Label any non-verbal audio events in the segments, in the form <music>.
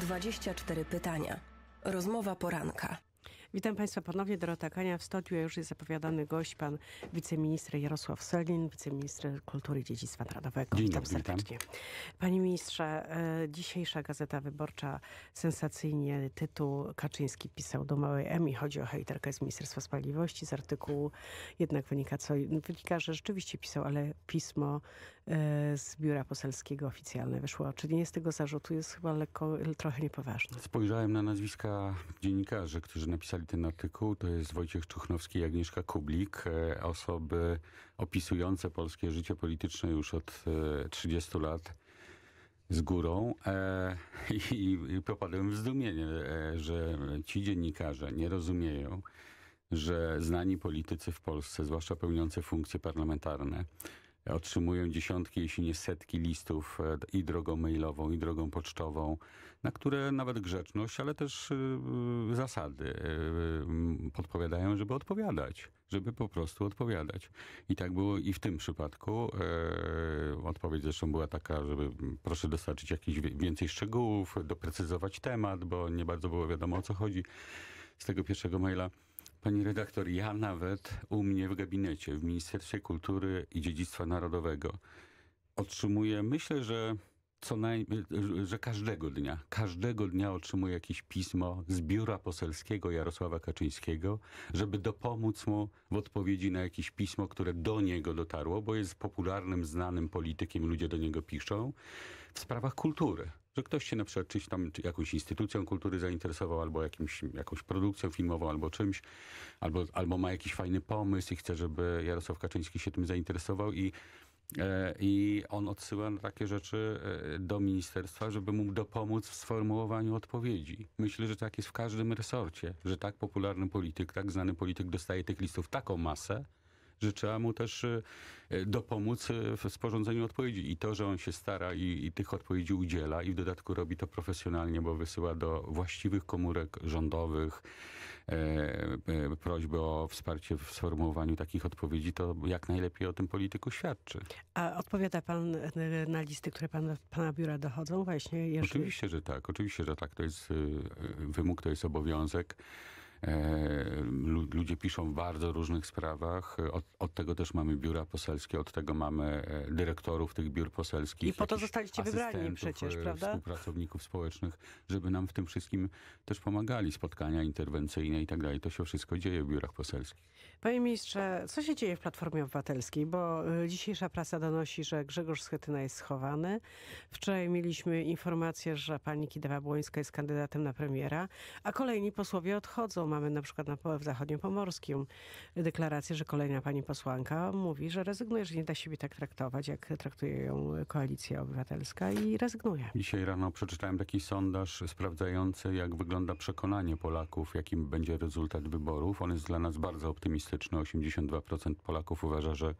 24 pytania. Rozmowa poranka. Witam Państwa ponownie, Dorota Kania w studiu. Już jest zapowiadany gość, pan wiceminister Jarosław Selin, wiceminister kultury i dziedzictwa narodowego. Dzień witam serdecznie. Witam. Panie ministrze, e, dzisiejsza Gazeta Wyborcza sensacyjnie tytuł Kaczyński pisał do małej Emi. chodzi o hejterkę z Ministerstwa Sprawiedliwości. Z artykułu jednak wynika, co, wynika, że rzeczywiście pisał, ale pismo E, z biura poselskiego oficjalne wyszło. nie jest tego zarzutu jest chyba lekko, trochę niepoważne. Spojrzałem na nazwiska dziennikarzy, którzy napisali ten artykuł. To jest Wojciech Czuchnowski i Agnieszka Kublik. E, osoby opisujące polskie życie polityczne już od 30 e, lat z górą e, <laughs> i, i popadłem w zdumienie, e, że ci dziennikarze nie rozumieją, że znani politycy w Polsce, zwłaszcza pełniący funkcje parlamentarne, otrzymują dziesiątki, jeśli nie setki listów e, i drogą mailową, i drogą pocztową, na które nawet grzeczność, ale też y, y, zasady y, podpowiadają, żeby odpowiadać, żeby po prostu odpowiadać. I tak było i w tym przypadku. E, odpowiedź zresztą była taka, żeby proszę dostarczyć jakiś więcej szczegółów, doprecyzować temat, bo nie bardzo było wiadomo o co chodzi z tego pierwszego maila. Pani redaktor, ja nawet u mnie w gabinecie, w Ministerstwie Kultury i Dziedzictwa Narodowego otrzymuję, myślę, że co że każdego dnia, każdego dnia otrzymuję jakieś pismo z biura poselskiego Jarosława Kaczyńskiego, żeby dopomóc mu w odpowiedzi na jakieś pismo, które do niego dotarło, bo jest popularnym, znanym politykiem, ludzie do niego piszą, w sprawach kultury. Że ktoś się na przykład czyś tam, jakąś instytucją kultury zainteresował, albo jakimś, jakąś produkcją filmową, albo czymś, albo, albo ma jakiś fajny pomysł i chce, żeby Jarosław Kaczyński się tym zainteresował i e, i on odsyła takie rzeczy e, do ministerstwa, żeby mu dopomóc w sformułowaniu odpowiedzi. Myślę, że tak jest w każdym resorcie, że tak popularny polityk, tak znany polityk dostaje tych listów taką masę, że trzeba mu też y, y, dopomóc y, w sporządzeniu odpowiedzi. I to, że on się stara i, i tych odpowiedzi udziela i w dodatku robi to profesjonalnie, bo wysyła do właściwych komórek rządowych e, e, prośby o wsparcie w sformułowaniu takich odpowiedzi, to jak najlepiej o tym polityku świadczy. A odpowiada pan e, na listy, które pana, pana biura dochodzą właśnie? Jeżeli... Oczywiście, że tak. Oczywiście, że tak. To jest wymóg, to jest obowiązek. E, ludzie piszą w bardzo różnych sprawach. E, od, od, tego też mamy biura poselskie, od tego mamy e, dyrektorów tych biur poselskich. I po to zostaliście wybrani przecież, prawda? Współpracowników społecznych, żeby nam w tym wszystkim też pomagali. Spotkania interwencyjne i tak dalej. To się wszystko dzieje w biurach poselskich. Panie ministrze, co się dzieje w Platformie Obywatelskiej? Bo y, dzisiejsza prasa donosi, że Grzegorz Schetyna jest schowany. Wczoraj mieliśmy informację, że pani Kidawa-Błońska jest kandydatem na premiera, a kolejni posłowie odchodzą mamy na przykład na, e w zachodniopomorskim deklarację, że kolejna pani posłanka mówi, że rezygnuje, że nie da siebie tak traktować, jak traktuje ją koalicja obywatelska i rezygnuje. Dzisiaj rano przeczytałem taki sondaż sprawdzający, jak wygląda przekonanie Polaków, jakim będzie rezultat wyborów. On jest dla nas bardzo optymistyczny. 82% Polaków uważa, że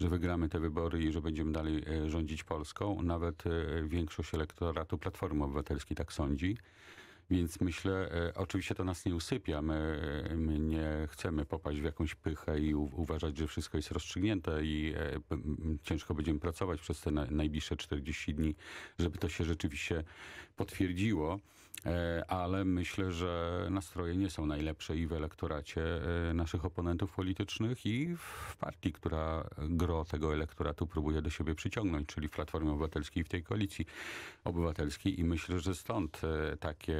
że wygramy te wybory i że będziemy dalej e, rządzić Polską. Nawet e, większość elektoratu Platformy Obywatelskiej tak sądzi. Więc myślę, e, oczywiście to nas nie usypia. My, e, my nie chcemy popaść w jakąś pychę i u, uważać, że wszystko jest rozstrzygnięte i e, ciężko będziemy pracować przez te na, najbliższe 40 dni, żeby to się rzeczywiście potwierdziło. E, ale myślę, że nastroje nie są najlepsze i w elektoracie e, naszych oponentów politycznych i w partii, która gro tego elektoratu próbuje do siebie przyciągnąć, czyli w Platformie Obywatelskiej i w tej koalicji obywatelskiej i myślę, że stąd e, takie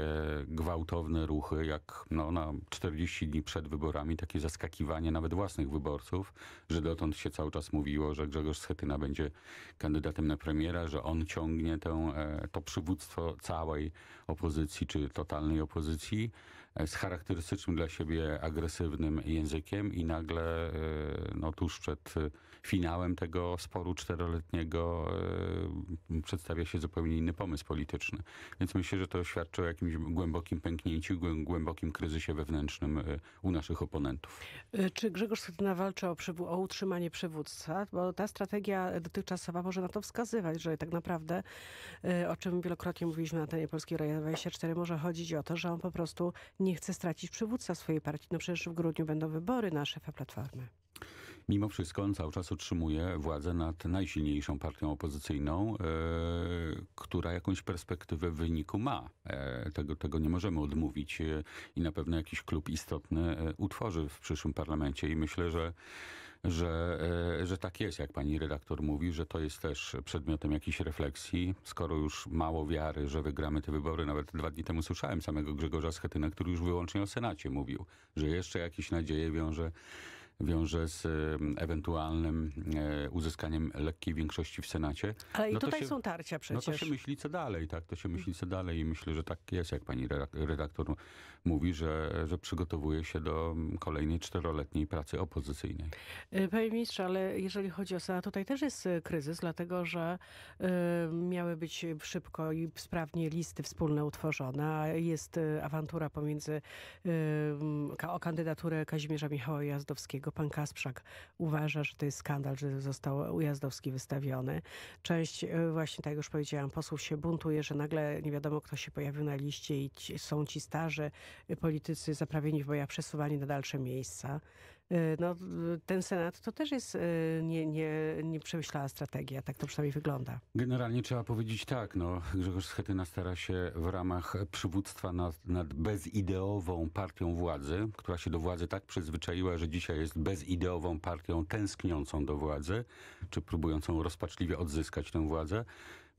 gwałtowne ruchy jak no, na 40 dni przed wyborami, takie zaskakiwanie nawet własnych wyborców, że dotąd się cały czas mówiło, że Grzegorz Schetyna będzie kandydatem na premiera, że on ciągnie tę, to przywództwo całej opozycji koalicji czy totalnej opozycji z charakterystycznym dla siebie agresywnym językiem i nagle e, no, tuż przed finałem tego sporu czteroletniego e, przedstawia się zupełnie inny pomysł polityczny. Więc myślę, że to świadczy o jakimś głębokim pęknięciu, głębokim kryzysie wewnętrznym e, u naszych oponentów. Czy Grzegorz Schetyna walczy o, o utrzymanie przywództwa? Bo ta strategia dotychczasowa może na to wskazywać, że tak naprawdę, o czym wielokrotnie mówiliśmy na antenie Polskiej Radia 24, może chodzić o to, że on po prostu nie nie chce stracić przywództwa swojej partii. No przecież w grudniu będą wybory na szefa Platformy. Mimo wszystko on cały czas utrzymuje władzę nad najsilniejszą partią opozycyjną, e, która jakąś perspektywę wyniku ma. E, tego, tego nie możemy odmówić e, i na pewno jakiś klub istotny e, utworzy w przyszłym parlamencie i myślę, że że, e, że tak jest, jak pani redaktor mówi, że to jest też przedmiotem jakiejś refleksji. Skoro już mało wiary, że wygramy te wybory, nawet dwa dni temu słyszałem samego Grzegorza Schetyna, który już wyłącznie o Senacie mówił, że jeszcze jakieś nadzieje wiąże wiąże z ewentualnym e, uzyskaniem lekkiej większości w Senacie. Ale i no tutaj się, są tarcia przecież. No to się myśli co dalej, tak? To się myśli mm. co dalej i myślę, że tak jest, jak pani redaktor mówi, że, że przygotowuje się do kolejnej czteroletniej pracy opozycyjnej. E, panie ministrze, ale jeżeli chodzi o Senat, tutaj też jest e, kryzys, dlatego że miały być szybko i sprawnie listy wspólne utworzone, a jest awantura pomiędzy o kandydaturę Kazimierza Michała Jazdowskiego pan Kasprzak uważa, że to jest skandal, że został Ujazdowski wystawiony. Część, e, właśnie tak jak już powiedziałam, posłów się buntuje, że nagle nie wiadomo kto się pojawił na liście i są ci starzy e, politycy zaprawieni w boja przesuwani na dalsze miejsca. Y, no, ten Senat to też jest y, nie, nie, strategia, tak to przynajmniej wygląda. Generalnie trzeba powiedzieć tak, no, Grzegorz Schetyna stara się w ramach przywództwa nad, nad bezideową partią władzy, która się do władzy tak przyzwyczaiła, że dzisiaj jest bezideową partią tęskniącą do władzy, czy próbującą rozpaczliwie odzyskać tę władzę,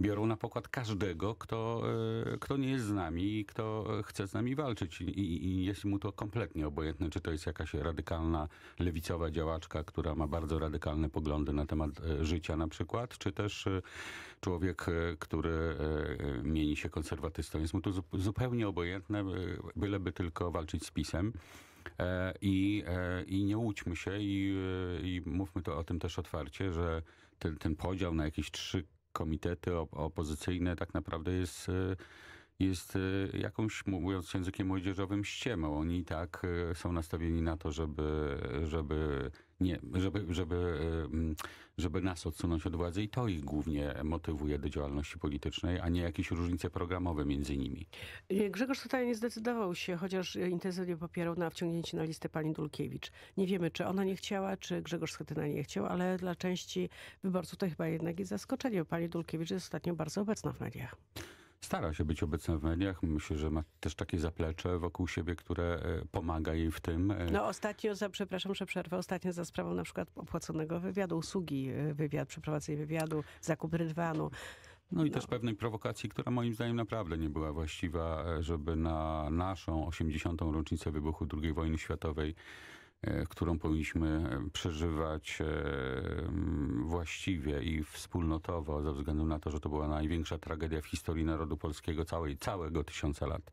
biorą na pokład każdego, kto, e, kto nie jest z nami i kto chce z nami walczyć. I, i, jest mu to kompletnie obojętne, czy to jest jakaś radykalna, lewicowa działaczka, która ma bardzo radykalne poglądy na temat e, życia na przykład, czy też e, człowiek, który mieni się konserwatystą. Jest mu to zupełnie obojętne, byleby tylko walczyć z pisem. I, I nie łudźmy się i, i mówmy to o tym też otwarcie, że ten, ten podział na jakieś trzy komitety op opozycyjne tak naprawdę jest y, jest e, jakąś, mówiąc językiem młodzieżowym, ściemą. Oni i tak e, są nastawieni na to, żeby, żeby, nie, żeby, żeby, e, mm, żeby nas odsunąć od władzy i to ich głównie motywuje do działalności politycznej, a nie jakieś różnice programowe między nimi. Grzegorz Sotaj nie zdecydował się, chociaż intensywnie popierał na wciągnięcie na listę pani Dulkiewicz. Nie wiemy, czy ona nie chciała, czy Grzegorz Schetyna nie chciał, ale dla części wyborców to chyba jednak jest zaskoczenie Pani Dulkiewicz jest ostatnio bardzo obecna w mediach stara się być obecna w mediach. Myślę, że ma też takie zaplecze wokół siebie, które e, pomaga jej w tym. E. No ostatnio, za, przepraszam, że przerwę, ostatnio za sprawą na przykład opłaconego wywiadu, usługi e, wywiad, przeprowadzenie wywiadu, zakup rydwanu. No i no. też pewnej prowokacji, która moim zdaniem naprawdę nie była właściwa, żeby na naszą 80. rocznicę wybuchu II wojny światowej E, którą powinniśmy e, przeżywać e, właściwie i wspólnotowo ze względu na to, że to była największa tragedia w historii narodu polskiego, całej, całego tysiąca lat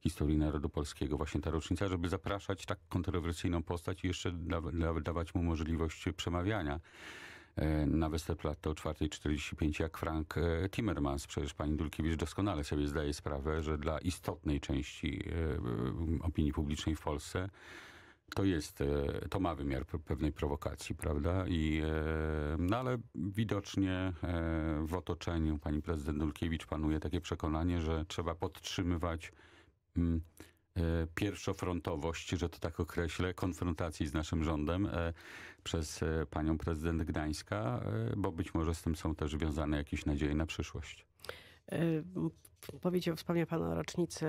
historii narodu polskiego. Właśnie ta rocznica, żeby zapraszać tak kontrowersyjną postać i jeszcze da, da, dawać mu możliwość przemawiania na Westerplatte o 4.45 jak Frank Timmermans. Przecież pani Dulkiewicz doskonale sobie zdaje sprawę, że dla istotnej części opinii publicznej w Polsce to jest, e, to ma wymiar pewnej prowokacji, prawda? I, e, no ale widocznie e, w otoczeniu pani prezydent Dulkiewicz panuje takie przekonanie, że trzeba podtrzymywać mm, pierwszofrontowość, że to tak określę, konfrontacji z naszym rządem przez panią prezydent Gdańska, bo być może z tym są też wiązane jakieś nadzieje na przyszłość. Y, powiedział, wspomniał Pan o rocznicy,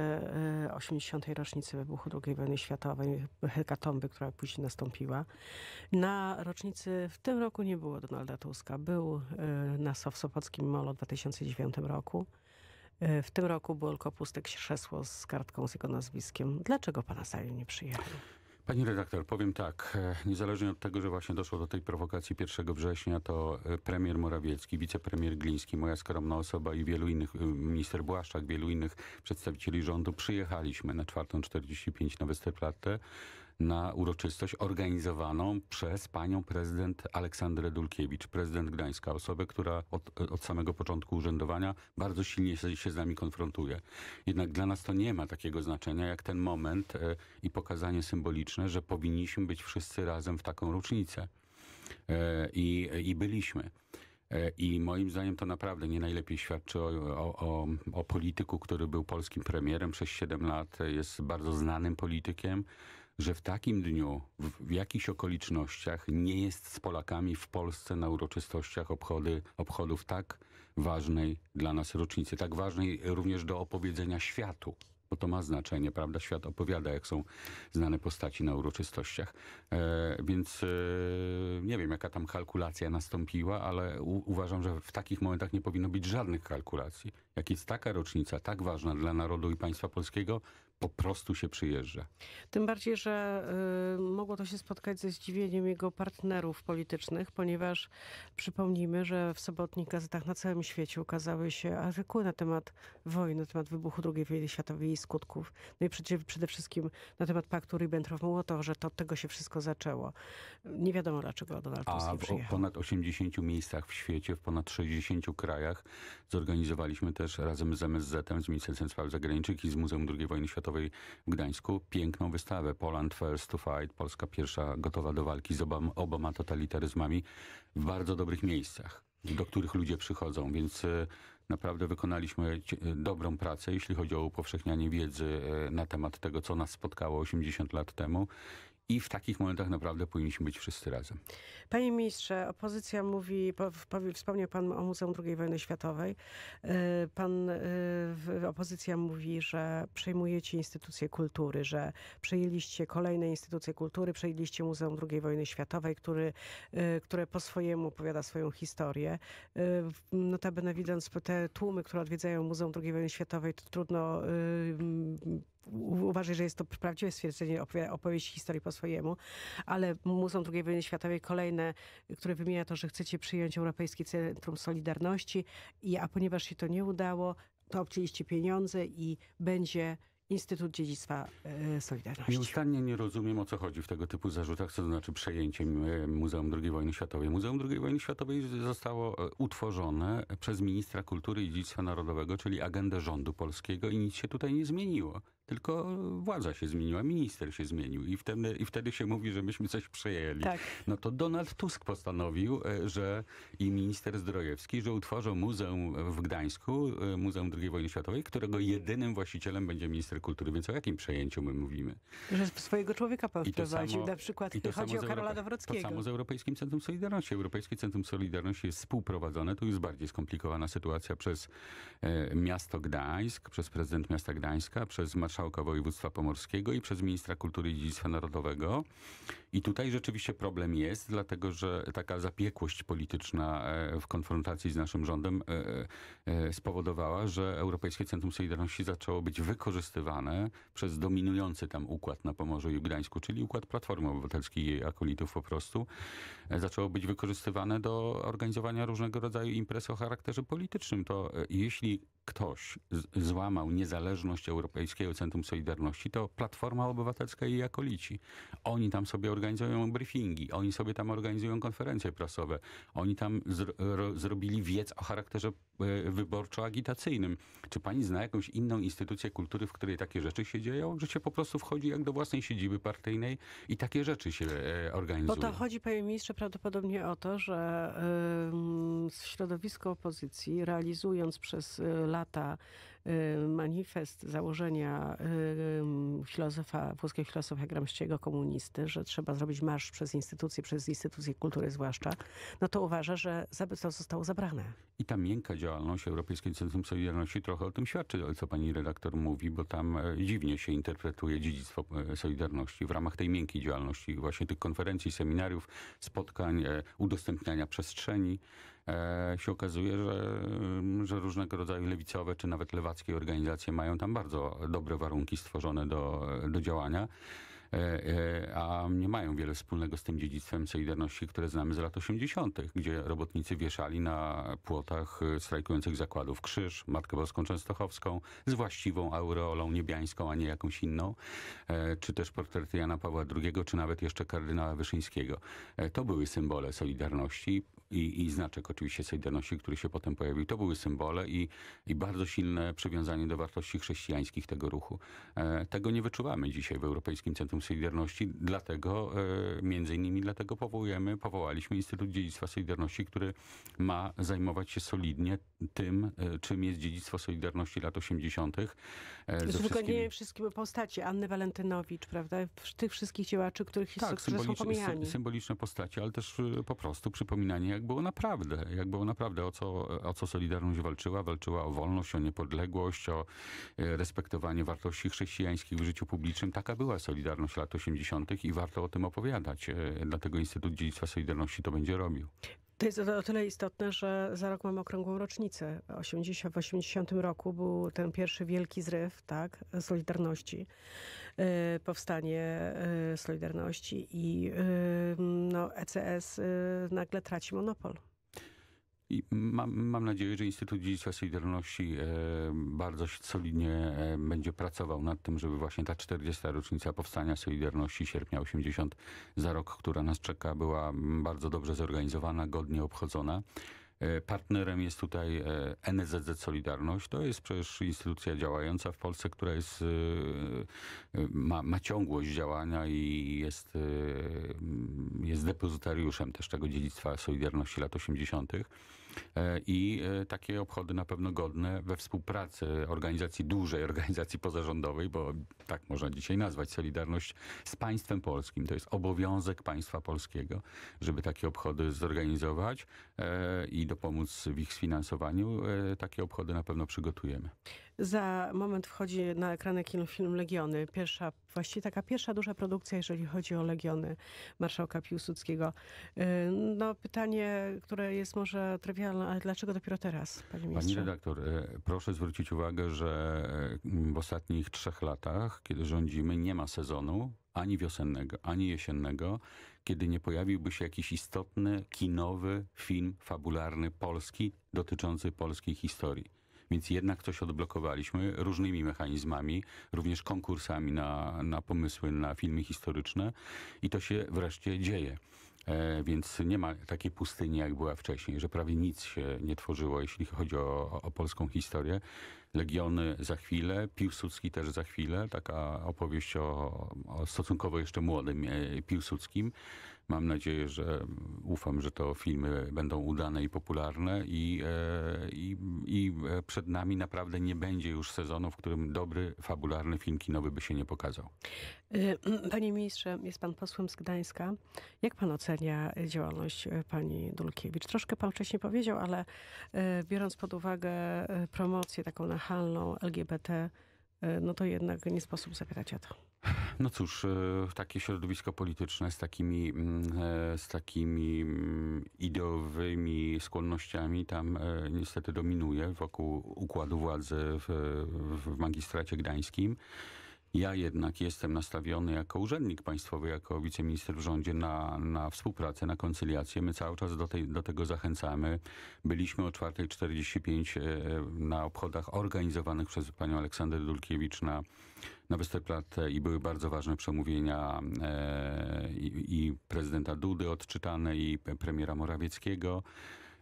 80. Y, rocznicy wybuchu II wojny światowej, hekatomby, która później nastąpiła. Na rocznicy w tym roku nie było Donalda Tuska. Był y, na Sowsopockim Molo w 2009 roku. W tym roku był tylko puste krzesło z kartką z jego nazwiskiem. Dlaczego Pana sali nie przyjechał? Pani redaktor, powiem tak, e, niezależnie od tego, że właśnie doszło do tej prowokacji 1 września, to e, premier Morawiecki, wicepremier Gliński, moja skromna osoba i wielu innych, e, minister Błaszczak, wielu innych przedstawicieli rządu przyjechaliśmy na 4.45 na Westerplatte na uroczystość organizowaną przez panią prezydent Aleksandrę Dulkiewicz, prezydent Gdańska, osobę, która od, od samego początku urzędowania bardzo silnie się z nami konfrontuje. Jednak dla nas to nie ma takiego znaczenia jak ten moment e, i pokazanie symboliczne, że powinniśmy być wszyscy razem w taką rocznicę. E, I, i byliśmy. E, I moim zdaniem to naprawdę nie najlepiej świadczy o, o, o, polityku, który był polskim premierem przez 7 lat, jest bardzo znanym politykiem, że w takim dniu, w, w jakichś okolicznościach nie jest z Polakami w Polsce na uroczystościach obchody, obchodów tak ważnej dla nas rocznicy, tak ważnej również do opowiedzenia światu bo to ma znaczenie, prawda? Świat opowiada, jak są znane postaci na uroczystościach. E, więc e, nie wiem, jaka tam kalkulacja nastąpiła, ale u, uważam, że w takich momentach nie powinno być żadnych kalkulacji. Jak jest taka rocznica, tak ważna dla narodu i państwa polskiego, po prostu się przyjeżdża. Tym bardziej, że y, mogło to się spotkać ze zdziwieniem jego partnerów politycznych, ponieważ przypomnijmy, że w sobotnich gazetach na całym świecie ukazały się artykuły na temat wojny, na temat wybuchu II wojny światowej jej skutków. No i przede, przede wszystkim na temat paktu Ribbentrop-Mołotow, że to od tego się wszystko zaczęło. Nie wiadomo, dlaczego Donald Tusk A w przyjechał. ponad 80 miejscach w świecie, w ponad 60 krajach zorganizowaliśmy też razem z msz z Ministerstwem Spraw Zagranicznych i z Muzeum II Wojny Światowej w Gdańsku piękną wystawę Poland First to Fight, Polska pierwsza gotowa do walki z oboma totalitaryzmami w bardzo dobrych miejscach do których ludzie przychodzą, więc y, naprawdę wykonaliśmy e, e, dobrą pracę, jeśli chodzi o upowszechnianie wiedzy e, na temat tego, co nas spotkało 80 lat temu i w takich momentach naprawdę powinniśmy być wszyscy razem. Panie ministrze, opozycja mówi, wspomniał pan o Muzeum II Wojny Światowej. Y, pan, y, opozycja mówi, że przejmujecie instytucje kultury, że przejęliście kolejne instytucje kultury, przejęliście Muzeum II Wojny Światowej, który, y, które po swojemu opowiada swoją historię. Notabene widząc te tłumy, które odwiedzają Muzeum II Wojny Światowej, to trudno uważaj, że jest to prawdziwe stwierdzenie opowie opowieści historii po swojemu, ale Muzeum II Wojny Światowej kolejne, które wymienia to, że chcecie przyjąć Europejskie Centrum Solidarności, i, a ponieważ się to nie udało, to obcięliście pieniądze i będzie Instytut Dziedzictwa e, Solidarności. Nieustannie nie rozumiem, o co chodzi w tego typu zarzutach, co to znaczy przejęciem e, Muzeum II Wojny Światowej. Muzeum II Wojny Światowej zostało e, utworzone przez ministra kultury i dziedzictwa narodowego, czyli agendę rządu polskiego i nic się tutaj nie zmieniło tylko władza się zmieniła, minister się zmienił i wtedy, i wtedy się mówi, że myśmy coś przejęli. Tak. No to Donald Tusk postanowił, e, że i minister Zdrojewski, że utworzą muzeum w Gdańsku, e, Muzeum II Wojny Światowej, którego jedynym właścicielem będzie minister kultury. Więc o jakim przejęciu my mówimy? Że swojego człowieka wprowadził na przykład, i to chodzi o Karola Dowrockiego. To samo z Europejskim Centrum Solidarności. Europejskie Centrum Solidarności jest współprowadzone. Tu jest bardziej skomplikowana sytuacja przez e, miasto Gdańsk, przez prezydent miasta Gdańska, przez marszałek marszałka województwa pomorskiego i przez ministra kultury i dziedzictwa narodowego. I tutaj rzeczywiście problem jest, dlatego że taka zapiekłość polityczna e, w konfrontacji z naszym rządem e, e, spowodowała, że Europejskie Centrum Solidarności zaczęło być wykorzystywane przez dominujący tam układ na Pomorzu i Gdańsku, czyli układ Platformy Obywatelskiej i jej akolitów po prostu. Zaczęło być wykorzystywane do organizowania różnego rodzaju imprez o charakterze politycznym. To jeśli ktoś złamał niezależność Europejskiego Centrum Solidarności, to Platforma Obywatelska i jej akolici. Oni tam sobie organizują briefingi, oni sobie tam organizują konferencje prasowe, oni tam zrobili wiec o charakterze E, wyborczo-agitacyjnym. Czy pani zna jakąś inną instytucję kultury, w której takie rzeczy się dzieją? Że się po prostu wchodzi jak do własnej siedziby partyjnej i takie rzeczy się e, organizuje? Bo to chodzi, panie ministrze, prawdopodobnie o to, że środowisko opozycji realizując przez e, lata Y, manifest założenia y, filozofa, włoskiego filozofa Gramsciego, komunisty, że trzeba zrobić marsz przez instytucje, przez instytucje kultury zwłaszcza, no to uważa, że to zostało zabrane. I ta miękka działalność Europejskiej Centrum Solidarności trochę o tym świadczy, o co pani redaktor mówi, bo tam e, dziwnie się interpretuje dziedzictwo e, Solidarności w ramach tej miękkiej działalności, właśnie tych konferencji, seminariów, spotkań, e, udostępniania przestrzeni. E, się okazuje, że, że różnego rodzaju lewicowe czy nawet lewackie organizacje mają tam bardzo dobre warunki stworzone do, do działania e, e, a nie mają wiele wspólnego z tym dziedzictwem Solidarności, które znamy z lat 80., gdzie robotnicy wieszali na płotach strajkujących zakładów krzyż, Matkę Boską Częstochowską z właściwą aureolą niebiańską, a nie jakąś inną, czy też portrety Jana Pawła II, czy nawet jeszcze kardynała Wyszyńskiego. To były symbole Solidarności i, i znaczek oczywiście Solidarności, który się potem pojawił. To były symbole i, i bardzo silne przywiązanie do wartości chrześcijańskich tego ruchu. E, tego nie wyczuwamy dzisiaj w Europejskim Centrum Solidarności, dlatego e, między innymi dlatego powołujemy, powołaliśmy Instytut Dziedzictwa Solidarności, który ma zajmować się solidnie tym, e, czym jest dziedzictwo Solidarności lat 80. E, Z nie wszystkie postacie. Anny Walentynowicz, prawda? Tych wszystkich działaczy, których tak, jest, które symboliczne postacie, ale też e, po prostu przypominanie, jak było naprawdę. Jak było naprawdę, o co, o co Solidarność walczyła. Walczyła o wolność, o niepodległość, o respektowanie wartości chrześcijańskich w życiu publicznym. Taka była Solidarność lat 80. i warto o tym opowiadać. Dlatego Instytut Dziedzictwa Solidarności to będzie robił. To jest o tyle istotne, że za rok mamy okrągłą rocznicę. 80, w 80 roku był ten pierwszy wielki zryw, tak, Solidarności, y, powstanie y, Solidarności i y, no, ECS y, nagle traci monopol. I mam, mam nadzieję, że Instytut Dziedzictwa Solidarności e, bardzo solidnie e, będzie pracował nad tym, żeby właśnie ta 40. rocznica powstania Solidarności sierpnia 80 za rok, która nas czeka, była bardzo dobrze zorganizowana, godnie obchodzona. E, partnerem jest tutaj e, NZZ Solidarność. To jest przecież instytucja działająca w Polsce, która jest, e, ma, ma ciągłość działania i jest, jest depozytariuszem też tego dziedzictwa Solidarności lat 80. E, i e, takie obchody na pewno godne we współpracy organizacji dużej, organizacji pozarządowej, bo tak można dzisiaj nazwać Solidarność z państwem polskim. To jest obowiązek państwa polskiego, żeby takie obchody zorganizować e, i dopomóc w ich sfinansowaniu. Takie obchody na pewno przygotujemy. Za moment wchodzi na ekrany film Legiony. Pierwsza, właściwie taka pierwsza duża produkcja, jeżeli chodzi o Legiony marszałka Piłsudskiego. Y, no pytanie, które jest może trywialne, ale dlaczego dopiero teraz, panie ministrze? Pani redaktor, y, proszę zwrócić uwagę, że y, w ostatnich trzech latach, kiedy rządzimy, nie ma sezonu, ani wiosennego, ani jesiennego, kiedy nie pojawiłby się jakiś istotny, kinowy film fabularny polski dotyczący polskiej historii więc jednak coś odblokowaliśmy różnymi mechanizmami, również konkursami na, na pomysły, na filmy historyczne i to się wreszcie dzieje. E, więc nie ma takiej pustyni, jak była wcześniej, że prawie nic się nie tworzyło, jeśli chodzi o, o polską historię. Legiony za chwilę, Piłsudski też za chwilę, taka opowieść o, o stosunkowo jeszcze młodym e, Piłsudskim. Mam nadzieję, że ufam, że to filmy będą udane i popularne i, e, i, i e, przed nami naprawdę nie będzie już sezonu, w którym dobry, fabularny film kinowy by się nie pokazał. E, panie ministrze, jest pan posłem z Gdańska. Jak pan ocenia działalność pani Dulkiewicz? Troszkę pan wcześniej powiedział, ale biorąc pod uwagę promocję taką nachalną LGBT, no to jednak nie sposób zapytać o to. No cóż, e, takie środowisko polityczne z takimi, mm, e, z takimi mm, ideowymi skłonnościami tam e, niestety dominuje wokół układu władzy w, w magistracie gdańskim. Ja jednak jestem nastawiony jako urzędnik państwowy, jako wiceminister w rządzie na, na współpracę, na koncyliację. My cały czas do, tej, do tego zachęcamy. Byliśmy o 4.45 e, na obchodach organizowanych przez panią Aleksander Dulkiewicz na, na Westerplatte i były bardzo ważne przemówienia e, i, i prezydenta Dudy odczytane i premiera Morawieckiego.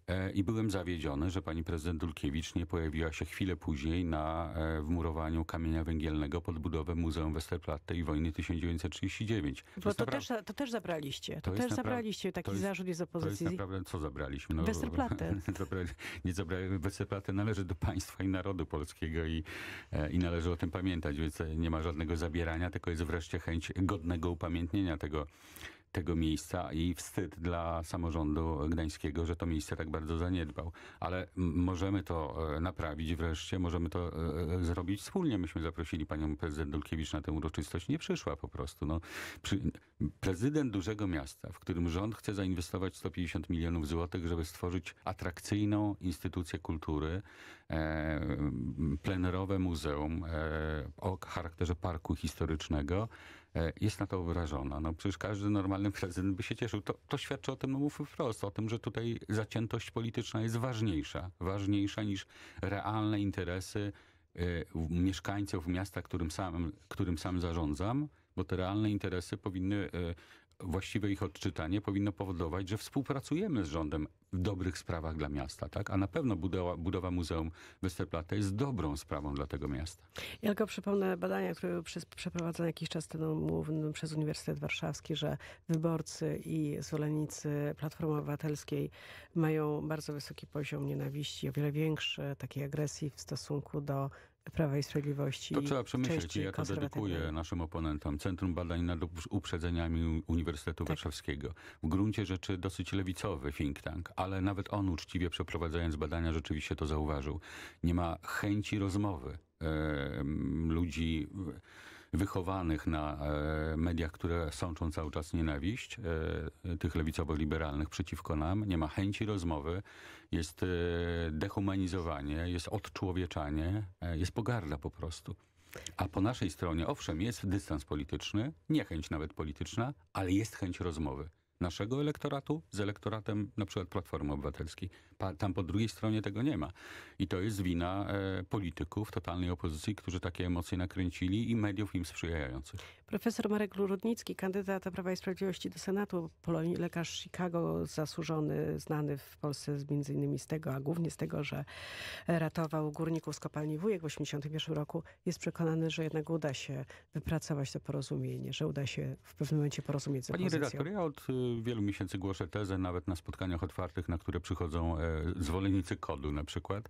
E, I byłem zawiedziony, że pani prezydent Dulkiewicz nie pojawiła się chwilę później na e, wmurowaniu kamienia węgielnego pod budowę Muzeum Westerplatte i wojny 1939. Bo to, też, to też zabraliście. To, to też zabraliście taki jest, zarzut jest opozycji. To jest naprawdę, co zabraliśmy? No, Westerplatte. <laughs> nie zabrali, Westerplatte należy do państwa i narodu polskiego i, e, i należy o tym pamiętać, więc nie ma żadnego zabierania, tylko jest wreszcie chęć godnego upamiętnienia tego tego miejsca i wstyd dla samorządu gdańskiego, że to miejsce tak bardzo zaniedbał. Ale możemy to e, naprawić wreszcie, możemy to e, e, zrobić wspólnie. Myśmy zaprosili panią prezydent Dulkiewicz na tę uroczystość. Nie przyszła po prostu. No, prezydent dużego miasta, w którym rząd chce zainwestować 150 milionów złotych, żeby stworzyć atrakcyjną instytucję kultury, E, plenerowe muzeum e, o charakterze parku historycznego e, jest na to obrażona. No przecież każdy normalny prezydent by się cieszył. To, to świadczy o tym, no mówmy wprost, o tym, że tutaj zaciętość polityczna jest ważniejsza. Ważniejsza niż realne interesy mieszkańców miasta, którym sam, którym sam zarządzam, bo te realne interesy powinny właściwe ich odczytanie powinno powodować, że współpracujemy z rządem w dobrych sprawach dla miasta, tak? A na pewno budowa, budowa Muzeum Westerplatte jest dobrą sprawą dla tego miasta. Ja tylko przypomnę badania, które były przeprowadzone jakiś czas temu przez Uniwersytet Warszawski, że wyborcy i zwolennicy Platformy Obywatelskiej mają bardzo wysoki poziom nienawiści, o wiele większy takiej agresji w stosunku do Prawa i Sprawiedliwości. To trzeba przemyśleć i ja to dedykuję naszym oponentom. Centrum Badań nad Uprzedzeniami Uniwersytetu tak. Warszawskiego. W gruncie rzeczy dosyć lewicowy think tank, ale nawet on uczciwie przeprowadzając badania rzeczywiście to zauważył. Nie ma chęci rozmowy ludzi wychowanych na e, mediach, które sączą cały czas nienawiść, e, tych lewicowo-liberalnych przeciwko nam. Nie ma chęci rozmowy, jest e, dehumanizowanie, jest odczłowieczanie, jest pogarda po prostu. A po naszej stronie, owszem, jest dystans polityczny, niechęć nawet polityczna, ale jest chęć rozmowy naszego elektoratu z elektoratem na przykład Platformy Obywatelskiej. Pa, tam po drugiej stronie tego nie ma. I to jest wina e, polityków totalnej opozycji, którzy takie emocje nakręcili i mediów im sprzyjających. Profesor Marek Lurudnicki, kandydat Prawa i Sprawiedliwości do Senatu, Polonii, lekarz Chicago, zasłużony, znany w Polsce między innymi z tego, a głównie z tego, że ratował górników z kopalni Wujek w 1981 roku, jest przekonany, że jednak uda się wypracować to porozumienie, że uda się w pewnym momencie porozumieć z Pani opozycją. Pani redaktor, ja od y, wielu miesięcy głoszę tezę, nawet na spotkaniach otwartych, na które przychodzą e, zwolennicy kodu na przykład,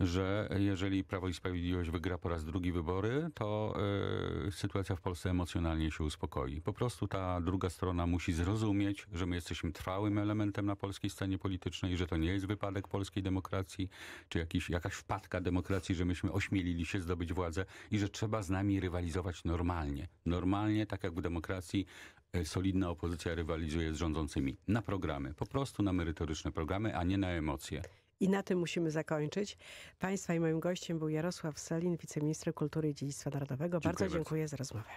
że jeżeli Prawo i Sprawiedliwość wygra po raz drugi wybory, to y, sytuacja w Polsce emocjonalnie się uspokoi. Po prostu ta druga strona musi zrozumieć, że my jesteśmy trwałym elementem na polskiej scenie politycznej, że to nie jest wypadek polskiej demokracji, czy jakiś, jakaś wpadka demokracji, że myśmy ośmielili się zdobyć władzę i że trzeba z nami rywalizować normalnie. Normalnie, tak jak w demokracji, e, solidna opozycja rywalizuje z rządzącymi na programy, po prostu na merytoryczne programy, a nie na emocje. I na tym musimy zakończyć. Państwa i moim gościem był Jarosław Selin, wiceminister kultury i dziedzictwa narodowego. Dziękuję bardzo dziękuję bardzo. za rozmowę.